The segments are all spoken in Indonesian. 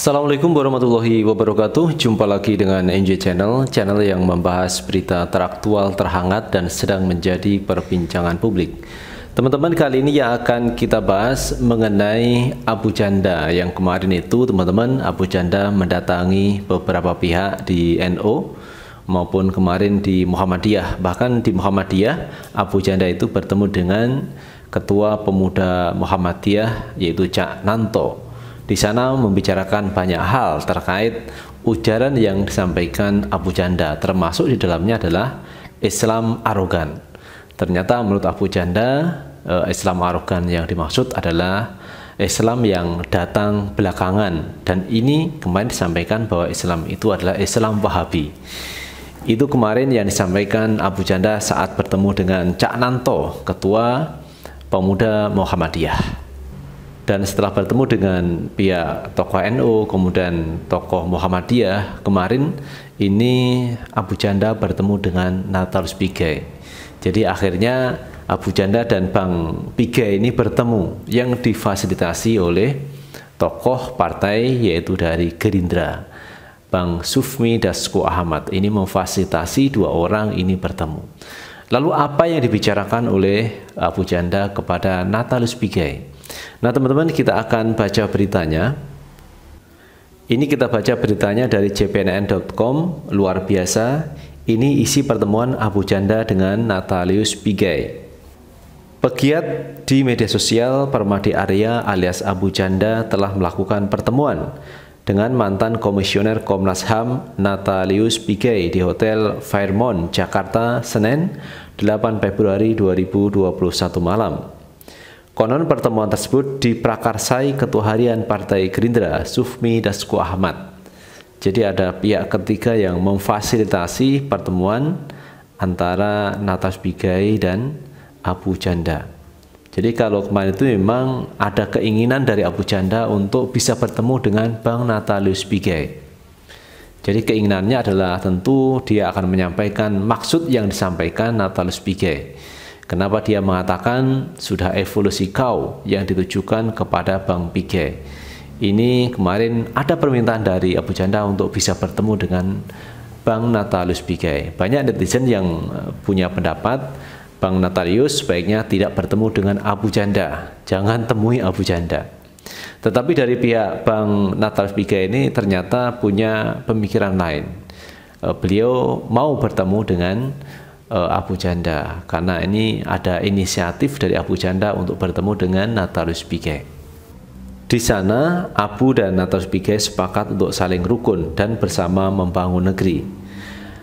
Assalamualaikum warahmatullahi wabarakatuh Jumpa lagi dengan NJ Channel Channel yang membahas berita teraktual, terhangat dan sedang menjadi perbincangan publik Teman-teman kali ini yang akan kita bahas mengenai Abu Janda Yang kemarin itu teman-teman Abu Janda mendatangi beberapa pihak di NO maupun kemarin di Muhammadiyah bahkan di Muhammadiyah Abu Janda itu bertemu dengan Ketua Pemuda Muhammadiyah yaitu Cak Nanto di sana membicarakan banyak hal terkait ujaran yang disampaikan Abu Janda, termasuk di dalamnya adalah Islam arogan. Ternyata menurut Abu Janda, eh, Islam arogan yang dimaksud adalah Islam yang datang belakangan dan ini kemarin disampaikan bahwa Islam itu adalah Islam Wahabi. Itu kemarin yang disampaikan Abu Janda saat bertemu dengan Cak Nanto, ketua pemuda Muhammadiyah. Dan setelah bertemu dengan pihak tokoh NU, kemudian tokoh Muhammadiyah, kemarin ini Abu Janda bertemu dengan Natalus Pigai. Jadi akhirnya Abu Janda dan Bang Pigai ini bertemu yang difasilitasi oleh tokoh partai yaitu dari Gerindra. Bang Sufmi Dasko Ahmad ini memfasilitasi dua orang ini bertemu. Lalu apa yang dibicarakan oleh Abu Janda kepada Natalus Pigai? Nah, teman-teman, kita akan baca beritanya. Ini kita baca beritanya dari jpnn.com, luar biasa. Ini isi pertemuan Abu Janda dengan Natalius Pigai. Pegiat di media sosial Permadi Arya alias Abu Janda telah melakukan pertemuan dengan mantan komisioner Komnas HAM Natalius Pigai di Hotel Fairmont, Jakarta, Senin 8 Februari 2021 malam. Konon pertemuan tersebut diprakarsai Ketua Harian Partai Gerindra, Sufmi Dasko Ahmad. Jadi ada pihak ketiga yang memfasilitasi pertemuan antara Natas Bigai dan Abu Janda. Jadi kalau kemarin itu memang ada keinginan dari Abu Janda untuk bisa bertemu dengan Bang Natalius Bigai. Jadi keinginannya adalah tentu dia akan menyampaikan maksud yang disampaikan Natalius Bigai. Kenapa dia mengatakan sudah evolusi kau yang ditujukan kepada Bang Pige? Ini kemarin ada permintaan dari Abu Janda untuk bisa bertemu dengan Bang Natalius Pige. Banyak netizen yang eh, punya pendapat Bang Natalius sebaiknya tidak bertemu dengan Abu Janda. Jangan temui Abu Janda. Tetapi dari pihak Bang Natalius Pige ini ternyata punya pemikiran lain. Eh, beliau mau bertemu dengan uh, Abu Janda karena ini ada inisiatif dari Abu Janda untuk bertemu dengan Natalus Bigay. Di sana Abu dan Natalus Bigay sepakat untuk saling rukun dan bersama membangun negeri.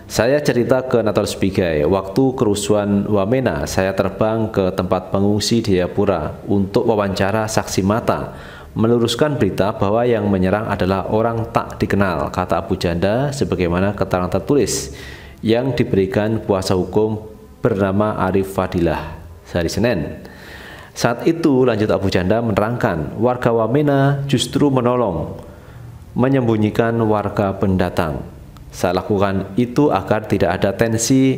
Saya cerita ke Natalus Bigay waktu kerusuhan Wamena saya terbang ke tempat pengungsi di Yapura untuk wawancara saksi mata meluruskan berita bahwa yang menyerang adalah orang tak dikenal, kata Abu Janda sebagaimana keterangan tertulis yang diberikan puasa hukum bernama Arif Fadilah sehari Senin. Saat itu lanjut Abu Janda menerangkan warga Wamena justru menolong menyembunyikan warga pendatang. Saya lakukan itu agar tidak ada tensi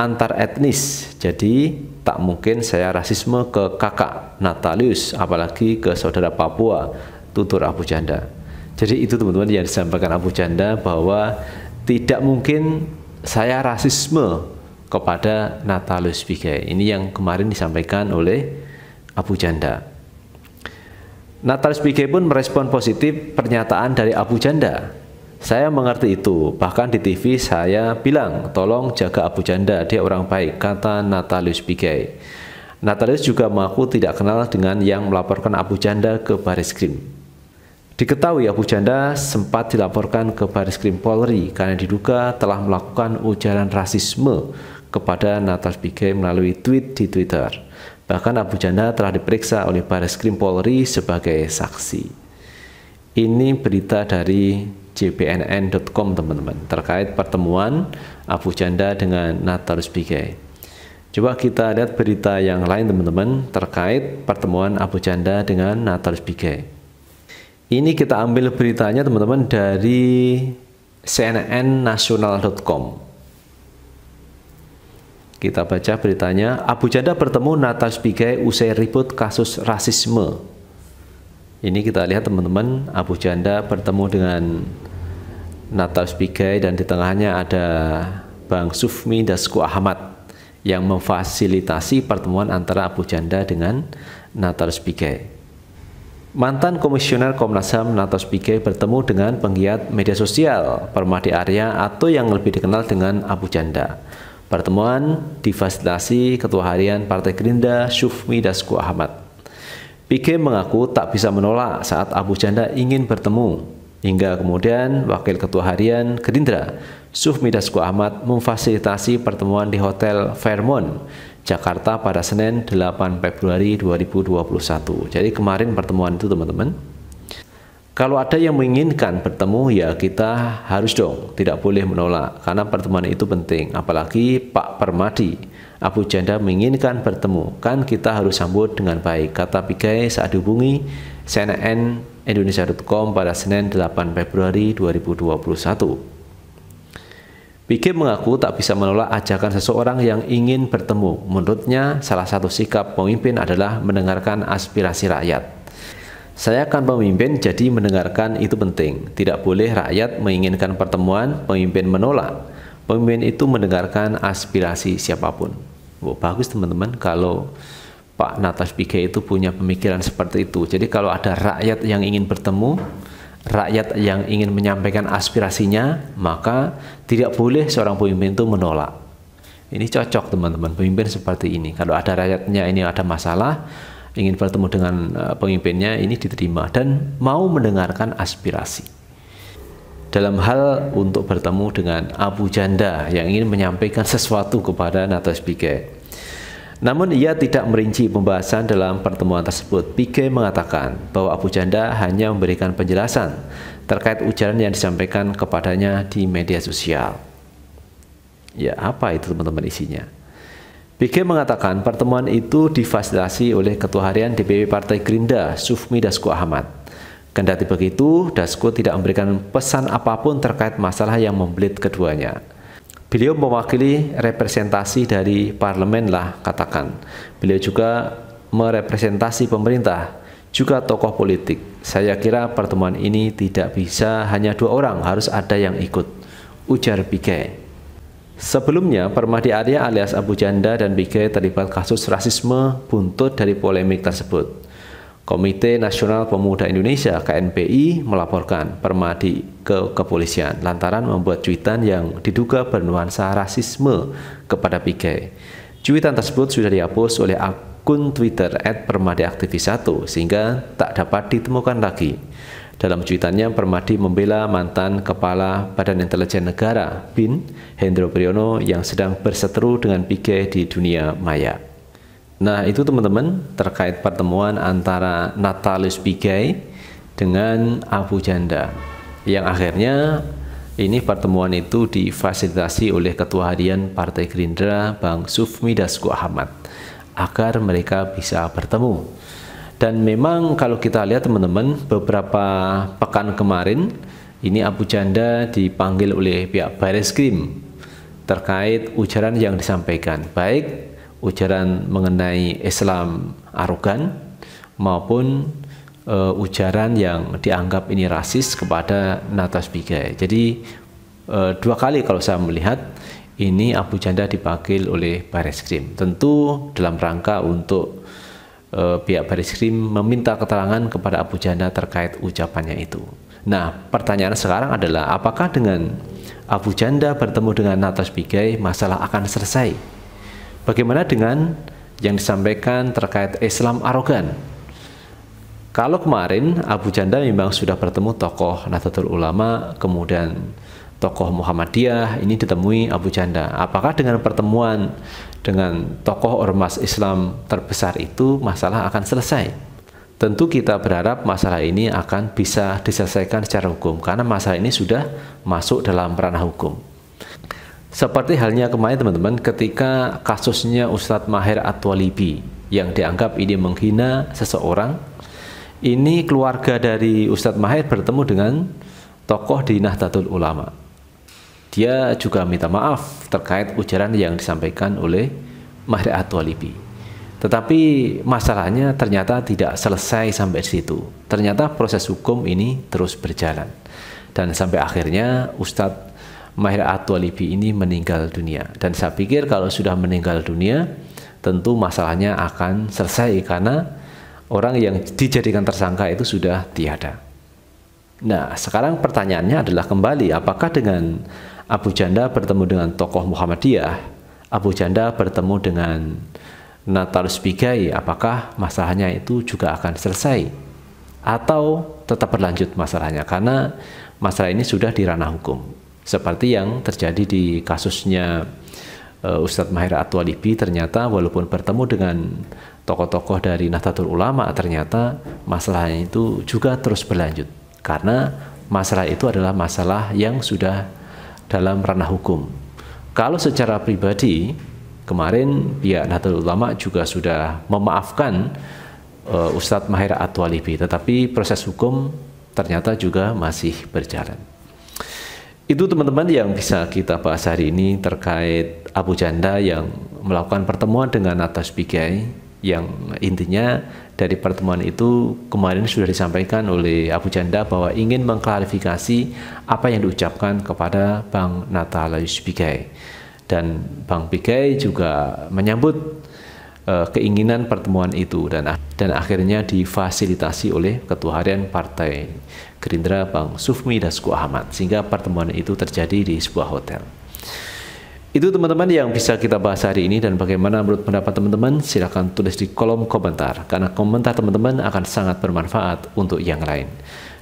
antar etnis. Jadi tak mungkin saya rasisme ke kakak Natalius apalagi ke saudara Papua tutur Abu Janda. Jadi itu teman-teman yang disampaikan Abu Janda bahwa tidak mungkin saya rasisme kepada Natalus Pigai. Ini yang kemarin disampaikan oleh Abu Janda. Natalus Pigai pun merespon positif pernyataan dari Abu Janda. Saya mengerti itu, bahkan di TV saya bilang, tolong jaga Abu Janda, dia orang baik, kata Natalius Pigai. Natalius juga mengaku tidak kenal dengan yang melaporkan Abu Janda ke baris krim. Diketahui Abu Janda sempat dilaporkan ke Baris Krim Polri karena diduga telah melakukan ujaran rasisme kepada Natal Bige melalui tweet di Twitter. Bahkan Abu Janda telah diperiksa oleh Baris Krim Polri sebagai saksi. Ini berita dari jpnn.com teman-teman terkait pertemuan Abu Janda dengan Natas Bige. Coba kita lihat berita yang lain teman-teman terkait pertemuan Abu Janda dengan Natas Bige. Ini kita ambil beritanya teman-teman dari cnnnasional.com. Kita baca beritanya, Abu Janda bertemu Natas Bigai usai ribut kasus rasisme. Ini kita lihat teman-teman, Abu Janda bertemu dengan Natas Bigai dan di tengahnya ada Bang Sufmi Dasku Ahmad yang memfasilitasi pertemuan antara Abu Janda dengan Natas Pigai. Mantan Komisioner Komnas HAM Natos Pike bertemu dengan penggiat media sosial Permadi Arya atau yang lebih dikenal dengan Abu Janda. Pertemuan difasilitasi Ketua Harian Partai Gerindra Syufmi Dasku Ahmad. Pike mengaku tak bisa menolak saat Abu Janda ingin bertemu. Hingga kemudian Wakil Ketua Harian Gerindra Syufmi Dasku Ahmad memfasilitasi pertemuan di Hotel Fairmont Jakarta pada Senin 8 Februari 2021. Jadi kemarin pertemuan itu teman-teman. Kalau ada yang menginginkan bertemu ya kita harus dong, tidak boleh menolak karena pertemuan itu penting. Apalagi Pak Permadi, Abu Janda menginginkan bertemu, kan kita harus sambut dengan baik. Kata Pigai saat dihubungi CNN Indonesia.com pada Senin 8 Februari 2021. Piquet mengaku tak bisa menolak ajakan seseorang yang ingin bertemu. Menurutnya, salah satu sikap pemimpin adalah mendengarkan aspirasi rakyat. Saya akan pemimpin, jadi mendengarkan itu penting. Tidak boleh rakyat menginginkan pertemuan, pemimpin menolak. Pemimpin itu mendengarkan aspirasi siapapun. Oh, bagus teman-teman kalau Pak Natas Piquet itu punya pemikiran seperti itu. Jadi kalau ada rakyat yang ingin bertemu, rakyat yang ingin menyampaikan aspirasinya, maka tidak boleh seorang pemimpin itu menolak. Ini cocok teman-teman, pemimpin seperti ini. Kalau ada rakyatnya ini ada masalah, ingin bertemu dengan eh, pemimpinnya ini diterima dan mau mendengarkan aspirasi. Dalam hal untuk bertemu dengan Abu Janda yang ingin menyampaikan sesuatu kepada Natas namun ia tidak merinci pembahasan dalam pertemuan tersebut. Pike mengatakan bahwa Abu Janda hanya memberikan penjelasan terkait ujaran yang disampaikan kepadanya di media sosial. Ya, apa itu teman-teman isinya? Pike mengatakan pertemuan itu difasilitasi oleh Ketua Harian DPP Partai Gerindra, Sufmi Dasko Ahmad. Kendati begitu, Dasko tidak memberikan pesan apapun terkait masalah yang membelit keduanya. Beliau mewakili representasi dari parlemen lah katakan. Beliau juga merepresentasi pemerintah, juga tokoh politik. Saya kira pertemuan ini tidak bisa hanya dua orang, harus ada yang ikut. Ujar Bigay. E. Sebelumnya, Permadi Arya alias Abu Janda dan Bigay e terlibat kasus rasisme buntut dari polemik tersebut. Komite Nasional Pemuda Indonesia KNPI melaporkan Permadi ke kepolisian lantaran membuat cuitan yang diduga bernuansa rasisme kepada Pigai. Cuitan tersebut sudah dihapus oleh akun Twitter @permadiaktivis1 sehingga tak dapat ditemukan lagi. Dalam cuitannya, Permadi membela mantan Kepala Badan Intelijen Negara, BIN, Hendro Priyono yang sedang berseteru dengan Pigai di dunia maya. Nah itu teman-teman terkait pertemuan antara Natalis Pigai dengan Abu Janda yang akhirnya ini pertemuan itu difasilitasi oleh Ketua Harian Partai Gerindra Bang Sufmi Dasko Ahmad agar mereka bisa bertemu. Dan memang kalau kita lihat teman-teman beberapa pekan kemarin ini Abu Janda dipanggil oleh pihak Baris Krim terkait ujaran yang disampaikan baik ujaran mengenai Islam arogan maupun uh, ujaran yang dianggap ini rasis kepada Natas Bigai. Jadi uh, dua kali kalau saya melihat ini Abu Janda dipanggil oleh Baris Krim. Tentu dalam rangka untuk uh, pihak Baris Krim meminta keterangan kepada Abu Janda terkait ucapannya itu. Nah, pertanyaan sekarang adalah apakah dengan Abu Janda bertemu dengan Natas Bigai masalah akan selesai? Bagaimana dengan yang disampaikan terkait Islam arogan? Kalau kemarin Abu Janda memang sudah bertemu tokoh Nahdlatul Ulama, kemudian tokoh Muhammadiyah ini ditemui Abu Janda. Apakah dengan pertemuan dengan tokoh ormas Islam terbesar itu masalah akan selesai? Tentu kita berharap masalah ini akan bisa diselesaikan secara hukum karena masalah ini sudah masuk dalam ranah hukum. Seperti halnya kemarin teman-teman ketika kasusnya Ustadz Maher Atwalibi yang dianggap ini menghina seseorang, ini keluarga dari Ustadz Maher bertemu dengan tokoh di Nahdlatul Ulama. Dia juga minta maaf terkait ujaran yang disampaikan oleh Maher Atwalibi. Tetapi masalahnya ternyata tidak selesai sampai situ. Ternyata proses hukum ini terus berjalan. Dan sampai akhirnya Ustadz Mahir Atwalibi ini meninggal dunia. Dan saya pikir kalau sudah meninggal dunia, tentu masalahnya akan selesai karena orang yang dijadikan tersangka itu sudah tiada. Nah, sekarang pertanyaannya adalah kembali, apakah dengan Abu Janda bertemu dengan tokoh Muhammadiyah, Abu Janda bertemu dengan Natal Bigai, apakah masalahnya itu juga akan selesai? Atau tetap berlanjut masalahnya? Karena masalah ini sudah di ranah hukum. Seperti yang terjadi di kasusnya uh, Ustadz Mahir Atwalibi ternyata walaupun bertemu dengan tokoh-tokoh dari Nahdlatul Ulama ternyata masalahnya itu juga terus berlanjut karena masalah itu adalah masalah yang sudah dalam ranah hukum. Kalau secara pribadi kemarin pihak Nahdlatul Ulama juga sudah memaafkan uh, Ustadz Mahir Atwalibi tetapi proses hukum ternyata juga masih berjalan. Itu teman-teman yang bisa kita bahas hari ini terkait Abu Janda yang melakukan pertemuan dengan Atas Bigai yang intinya dari pertemuan itu kemarin sudah disampaikan oleh Abu Janda bahwa ingin mengklarifikasi apa yang diucapkan kepada Bang Natalius Bigai dan Bang Bigai juga menyambut uh, keinginan pertemuan itu dan ah- dan akhirnya difasilitasi oleh ketua harian partai Gerindra Bang Sufmi Dasko Ahmad sehingga pertemuan itu terjadi di sebuah hotel. Itu teman-teman yang bisa kita bahas hari ini dan bagaimana menurut pendapat teman-teman silahkan tulis di kolom komentar karena komentar teman-teman akan sangat bermanfaat untuk yang lain.